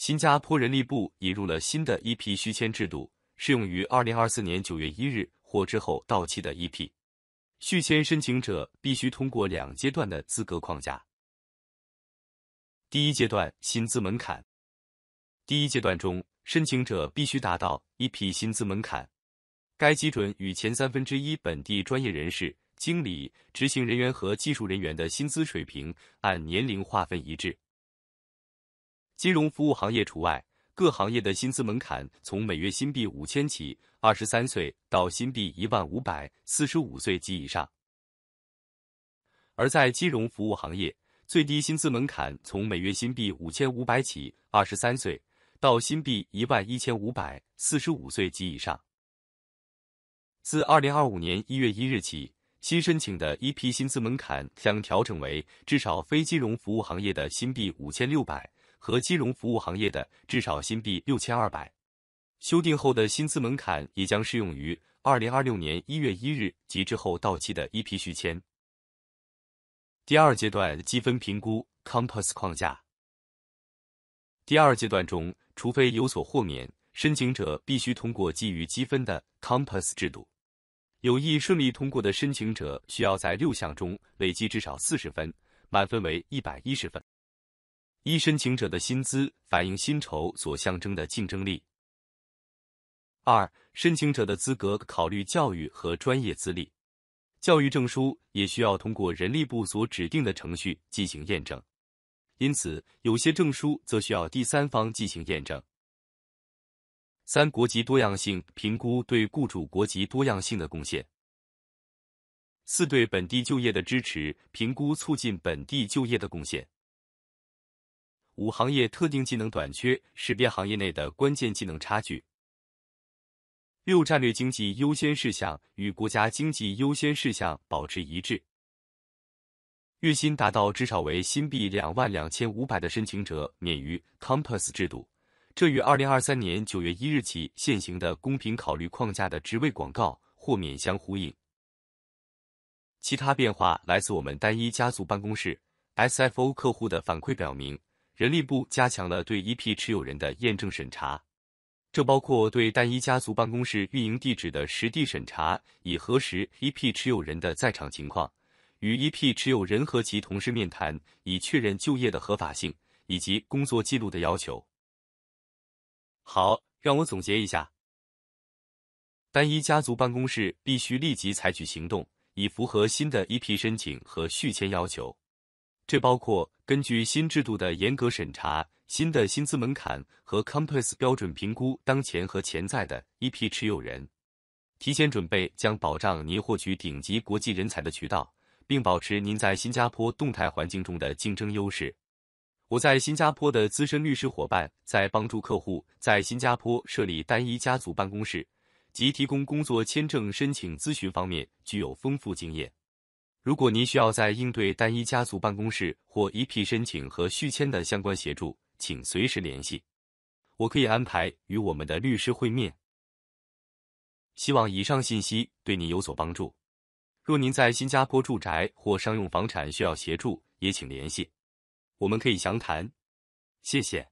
新加坡人力部引入了新的一批续签制度，适用于2024年9月1日或之后到期的一批续签申请者，必须通过两阶段的资格框架。第一阶段薪资门槛，第一阶段中，申请者必须达到一批薪资门槛，该基准与前三分之一本地专业人士、经理、执行人员和技术人员的薪资水平按年龄划分一致。金融服务行业除外，各行业的薪资门槛从每月新币五千起，二十三岁到新币一万五百四十五岁及以上；而在金融服务行业，最低薪资门槛从每月新币五千五百起，二十三岁到新币一万一千五百四十五岁及以上。自二零二五年一月一日起，新申请的一批薪资门槛将调整为至少非金融服务行业的新币五千六百。和金融服务行业的至少新币六千二百。修订后的薪资门槛也将适用于二零二六年一月一日及之后到期的一批续签。第二阶段积分评估 （Compass） 框架。第二阶段中，除非有所豁免，申请者必须通过基于积分的 Compass 制度。有意顺利通过的申请者需要在六项中累计至少四十分，满分为一百一十分。一申请者的薪资反映薪酬所象征的竞争力。二申请者的资格考虑教育和专业资历，教育证书也需要通过人力部所指定的程序进行验证，因此有些证书则需要第三方进行验证。三国籍多样性评估对雇主国籍多样性的贡献。四对本地就业的支持评估促进本地就业的贡献。五行业特定技能短缺，识别行业内的关键技能差距。六战略经济优先事项与国家经济优先事项保持一致。月薪达到至少为新币两万两千五百的申请者免于 Compass 制度，这与二零二三年九月一日起现行的公平考虑框架的职位广告豁免相呼应。其他变化来自我们单一家族办公室 SFO 客户的反馈表明。人力部加强了对 EP 持有人的验证审查，这包括对单一家族办公室运营地址的实地审查，以核实 EP 持有人的在场情况；与 EP 持有人和其同事面谈，以确认就业的合法性以及工作记录的要求。好，让我总结一下：单一家族办公室必须立即采取行动，以符合新的 EP 申请和续签要求。这包括根据新制度的严格审查、新的薪资门槛和 Compass 标准评估当前和潜在的一批持有人。提前准备将保障您获取顶级国际人才的渠道，并保持您在新加坡动态环境中的竞争优势。我在新加坡的资深律师伙伴在帮助客户在新加坡设立单一家族办公室及提供工作签证申请咨询方面具有丰富经验。如果您需要在应对单一家族办公室或 EP 申请和续签的相关协助，请随时联系，我可以安排与我们的律师会面。希望以上信息对您有所帮助。若您在新加坡住宅或商用房产需要协助，也请联系，我们可以详谈。谢谢。